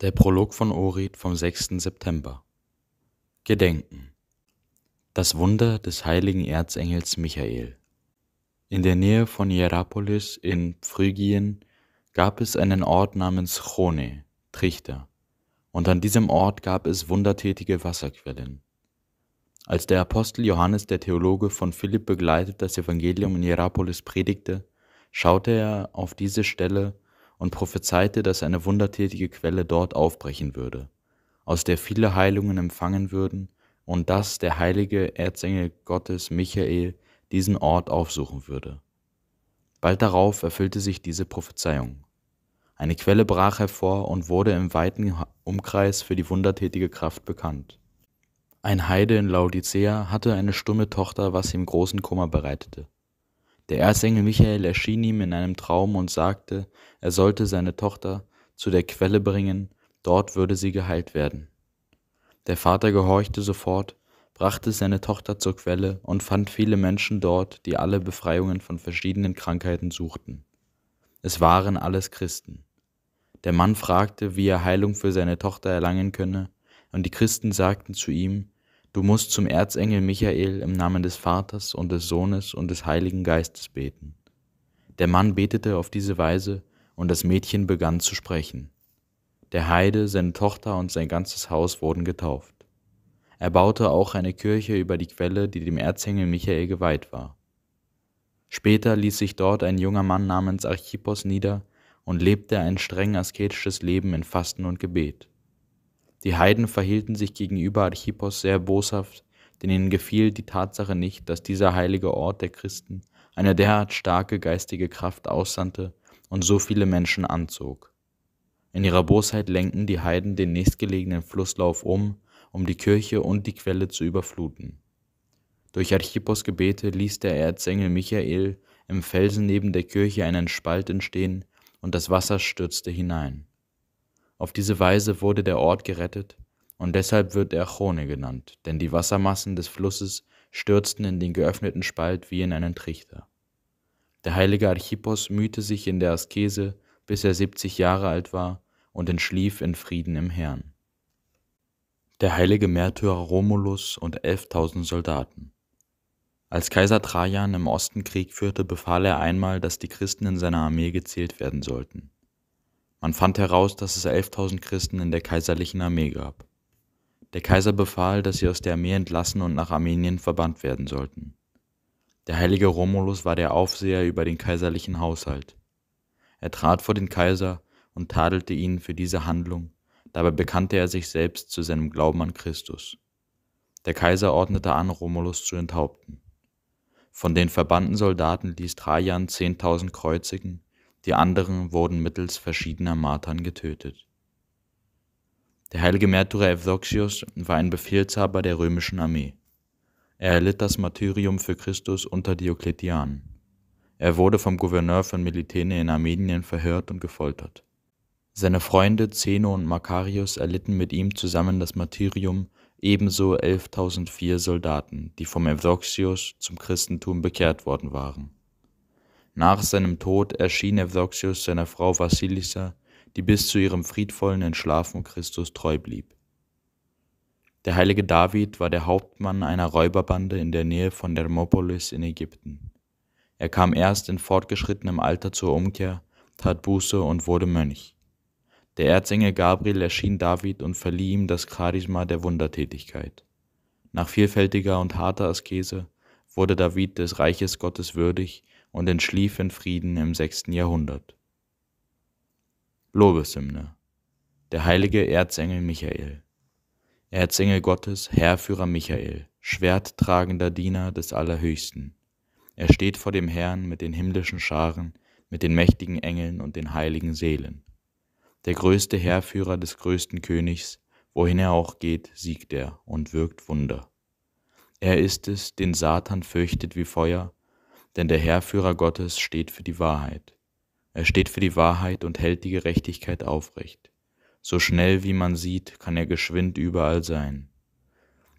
Der Prolog von Orit vom 6. September. Gedenken. Das Wunder des heiligen Erzengels Michael. In der Nähe von Hierapolis in Phrygien gab es einen Ort namens Chone, Trichter, und an diesem Ort gab es wundertätige Wasserquellen. Als der Apostel Johannes, der Theologe von Philipp begleitet, das Evangelium in Hierapolis predigte, schaute er auf diese Stelle und prophezeite, dass eine wundertätige Quelle dort aufbrechen würde, aus der viele Heilungen empfangen würden und dass der heilige Erzengel Gottes Michael diesen Ort aufsuchen würde. Bald darauf erfüllte sich diese Prophezeiung. Eine Quelle brach hervor und wurde im weiten Umkreis für die wundertätige Kraft bekannt. Ein Heide in Laodicea hatte eine stumme Tochter, was ihm großen Kummer bereitete. Der Erzengel Michael erschien ihm in einem Traum und sagte, er sollte seine Tochter zu der Quelle bringen, dort würde sie geheilt werden. Der Vater gehorchte sofort, brachte seine Tochter zur Quelle und fand viele Menschen dort, die alle Befreiungen von verschiedenen Krankheiten suchten. Es waren alles Christen. Der Mann fragte, wie er Heilung für seine Tochter erlangen könne, und die Christen sagten zu ihm, Du musst zum Erzengel Michael im Namen des Vaters und des Sohnes und des Heiligen Geistes beten. Der Mann betete auf diese Weise, und das Mädchen begann zu sprechen. Der Heide, seine Tochter und sein ganzes Haus wurden getauft. Er baute auch eine Kirche über die Quelle, die dem Erzengel Michael geweiht war. Später ließ sich dort ein junger Mann namens Archippos nieder und lebte ein streng asketisches Leben in Fasten und Gebet. Die Heiden verhielten sich gegenüber Archippos sehr boshaft, denn ihnen gefiel die Tatsache nicht, dass dieser heilige Ort der Christen eine derart starke geistige Kraft aussandte und so viele Menschen anzog. In ihrer Bosheit lenkten die Heiden den nächstgelegenen Flusslauf um, um die Kirche und die Quelle zu überfluten. Durch Archippos Gebete ließ der Erzengel Michael im Felsen neben der Kirche einen Spalt entstehen und das Wasser stürzte hinein. Auf diese Weise wurde der Ort gerettet und deshalb wird er Chone genannt, denn die Wassermassen des Flusses stürzten in den geöffneten Spalt wie in einen Trichter. Der heilige Archippos mühte sich in der Askese, bis er 70 Jahre alt war und entschlief in Frieden im Herrn. Der heilige Märtyrer Romulus und 11.000 Soldaten. Als Kaiser Trajan im Osten Krieg führte, befahl er einmal, dass die Christen in seiner Armee gezählt werden sollten. Man fand heraus, dass es 11.000 Christen in der kaiserlichen Armee gab. Der Kaiser befahl, dass sie aus der Armee entlassen und nach Armenien verbannt werden sollten. Der heilige Romulus war der Aufseher über den kaiserlichen Haushalt. Er trat vor den Kaiser und tadelte ihn für diese Handlung, dabei bekannte er sich selbst zu seinem Glauben an Christus. Der Kaiser ordnete an, Romulus zu enthaupten. Von den verbannten Soldaten ließ Trajan 10.000 kreuzigen die anderen wurden mittels verschiedener Martern getötet. Der heilige Märtyrer Evdoxius war ein Befehlshaber der römischen Armee. Er erlitt das Martyrium für Christus unter Diokletian. Er wurde vom Gouverneur von Militene in Armenien verhört und gefoltert. Seine Freunde Zeno und Makarius erlitten mit ihm zusammen das Martyrium, ebenso 11.004 Soldaten, die vom Evdoxius zum Christentum bekehrt worden waren. Nach seinem Tod erschien Evdoxius seiner Frau Vassilissa, die bis zu ihrem friedvollen Entschlafen Christus treu blieb. Der heilige David war der Hauptmann einer Räuberbande in der Nähe von Thermopolis in Ägypten. Er kam erst in fortgeschrittenem Alter zur Umkehr, tat Buße und wurde Mönch. Der Erzengel Gabriel erschien David und verlieh ihm das Charisma der Wundertätigkeit. Nach vielfältiger und harter Askese wurde David des Reiches Gottes würdig und entschlief in Frieden im sechsten Jahrhundert. Lobeshymne Der heilige Erzengel Michael Erzengel Gottes, Herrführer Michael, schwerttragender Diener des Allerhöchsten. Er steht vor dem Herrn mit den himmlischen Scharen, mit den mächtigen Engeln und den heiligen Seelen. Der größte Herrführer des größten Königs, wohin er auch geht, siegt er und wirkt Wunder. Er ist es, den Satan fürchtet wie Feuer, denn der Herrführer Gottes steht für die Wahrheit. Er steht für die Wahrheit und hält die Gerechtigkeit aufrecht. So schnell wie man sieht, kann er geschwind überall sein.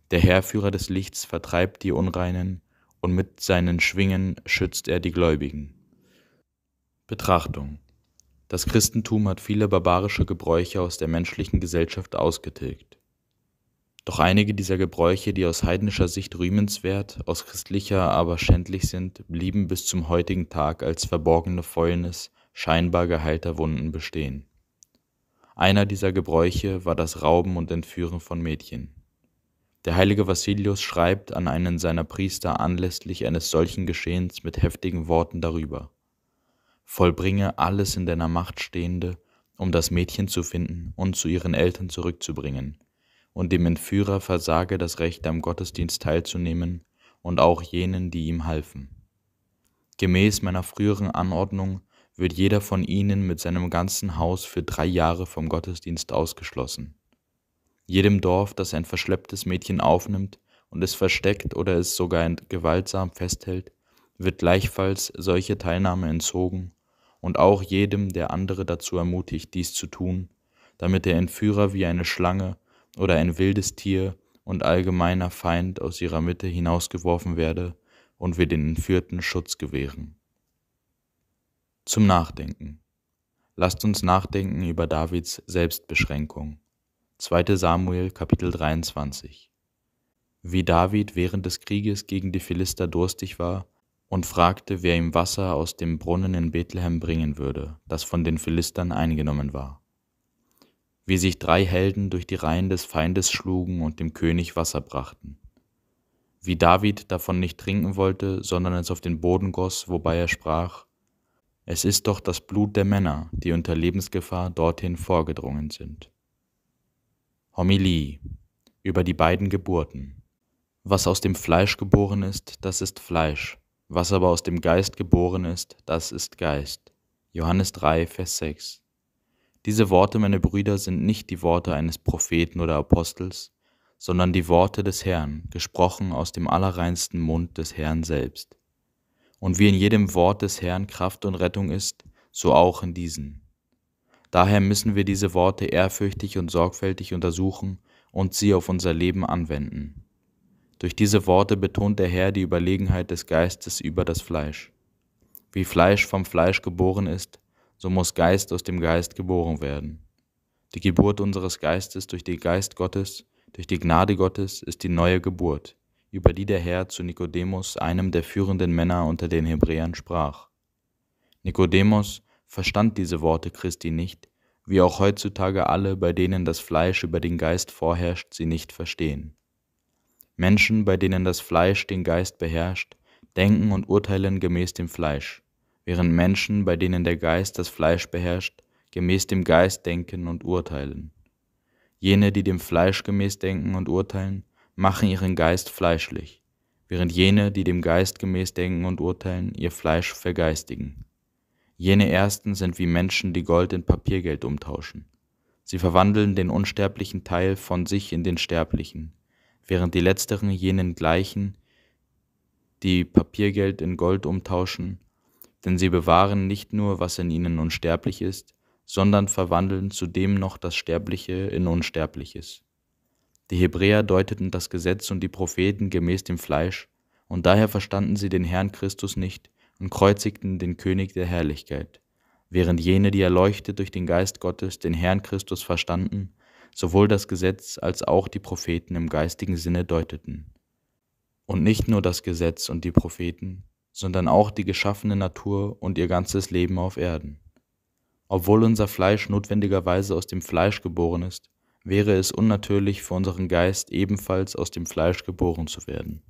Der Herrführer des Lichts vertreibt die Unreinen, und mit seinen Schwingen schützt er die Gläubigen. Betrachtung Das Christentum hat viele barbarische Gebräuche aus der menschlichen Gesellschaft ausgetilgt. Doch einige dieser Gebräuche, die aus heidnischer Sicht rühmenswert, aus christlicher aber schändlich sind, blieben bis zum heutigen Tag als verborgene Fäulnis scheinbar geheilter Wunden bestehen. Einer dieser Gebräuche war das Rauben und Entführen von Mädchen. Der heilige Vassilius schreibt an einen seiner Priester anlässlich eines solchen Geschehens mit heftigen Worten darüber. Vollbringe alles in deiner Macht Stehende, um das Mädchen zu finden und zu ihren Eltern zurückzubringen, und dem Entführer versage das Recht am Gottesdienst teilzunehmen und auch jenen, die ihm halfen. Gemäß meiner früheren Anordnung wird jeder von ihnen mit seinem ganzen Haus für drei Jahre vom Gottesdienst ausgeschlossen. Jedem Dorf, das ein verschlepptes Mädchen aufnimmt und es versteckt oder es sogar gewaltsam festhält, wird gleichfalls solche Teilnahme entzogen und auch jedem, der andere dazu ermutigt, dies zu tun, damit der Entführer wie eine Schlange oder ein wildes Tier und allgemeiner Feind aus ihrer Mitte hinausgeworfen werde und wir den Entführten Schutz gewähren. Zum Nachdenken. Lasst uns nachdenken über Davids Selbstbeschränkung. 2. Samuel Kapitel 23. Wie David während des Krieges gegen die Philister durstig war und fragte, wer ihm Wasser aus dem Brunnen in Bethlehem bringen würde, das von den Philistern eingenommen war wie sich drei Helden durch die Reihen des Feindes schlugen und dem König Wasser brachten. Wie David davon nicht trinken wollte, sondern es auf den Boden goss, wobei er sprach, Es ist doch das Blut der Männer, die unter Lebensgefahr dorthin vorgedrungen sind. Homilie über die beiden Geburten. Was aus dem Fleisch geboren ist, das ist Fleisch, was aber aus dem Geist geboren ist, das ist Geist. Johannes 3, Vers 6. Diese Worte, meine Brüder, sind nicht die Worte eines Propheten oder Apostels, sondern die Worte des Herrn, gesprochen aus dem allerreinsten Mund des Herrn selbst. Und wie in jedem Wort des Herrn Kraft und Rettung ist, so auch in diesen. Daher müssen wir diese Worte ehrfürchtig und sorgfältig untersuchen und sie auf unser Leben anwenden. Durch diese Worte betont der Herr die Überlegenheit des Geistes über das Fleisch. Wie Fleisch vom Fleisch geboren ist, so muss Geist aus dem Geist geboren werden. Die Geburt unseres Geistes durch den Geist Gottes, durch die Gnade Gottes ist die neue Geburt, über die der Herr zu Nikodemus, einem der führenden Männer unter den Hebräern, sprach. Nikodemus verstand diese Worte Christi nicht, wie auch heutzutage alle, bei denen das Fleisch über den Geist vorherrscht, sie nicht verstehen. Menschen, bei denen das Fleisch den Geist beherrscht, denken und urteilen gemäß dem Fleisch während Menschen, bei denen der Geist das Fleisch beherrscht, gemäß dem Geist denken und urteilen. Jene, die dem Fleisch gemäß denken und urteilen, machen ihren Geist fleischlich, während jene, die dem Geist gemäß denken und urteilen, ihr Fleisch vergeistigen. Jene ersten sind wie Menschen, die Gold in Papiergeld umtauschen. Sie verwandeln den unsterblichen Teil von sich in den sterblichen, während die letzteren jenen gleichen, die Papiergeld in Gold umtauschen, denn sie bewahren nicht nur, was in ihnen unsterblich ist, sondern verwandeln zudem noch das Sterbliche in Unsterbliches. Die Hebräer deuteten das Gesetz und die Propheten gemäß dem Fleisch, und daher verstanden sie den Herrn Christus nicht und kreuzigten den König der Herrlichkeit, während jene, die erleuchtet durch den Geist Gottes den Herrn Christus verstanden, sowohl das Gesetz als auch die Propheten im geistigen Sinne deuteten. Und nicht nur das Gesetz und die Propheten, sondern auch die geschaffene Natur und ihr ganzes Leben auf Erden. Obwohl unser Fleisch notwendigerweise aus dem Fleisch geboren ist, wäre es unnatürlich für unseren Geist ebenfalls aus dem Fleisch geboren zu werden.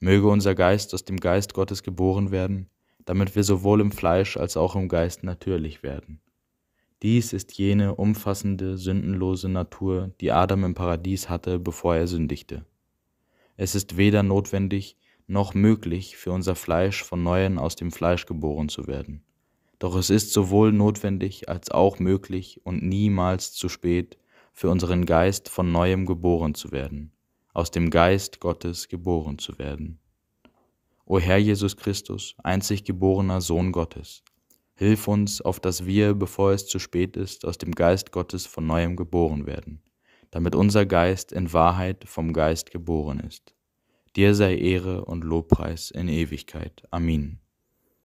Möge unser Geist aus dem Geist Gottes geboren werden, damit wir sowohl im Fleisch als auch im Geist natürlich werden. Dies ist jene umfassende, sündenlose Natur, die Adam im Paradies hatte, bevor er sündigte. Es ist weder notwendig, noch möglich, für unser Fleisch von Neuem aus dem Fleisch geboren zu werden. Doch es ist sowohl notwendig als auch möglich und niemals zu spät, für unseren Geist von Neuem geboren zu werden, aus dem Geist Gottes geboren zu werden. O Herr Jesus Christus, einzig geborener Sohn Gottes, hilf uns, auf dass wir, bevor es zu spät ist, aus dem Geist Gottes von Neuem geboren werden, damit unser Geist in Wahrheit vom Geist geboren ist. Dir sei Ehre und Lobpreis in Ewigkeit. Amin.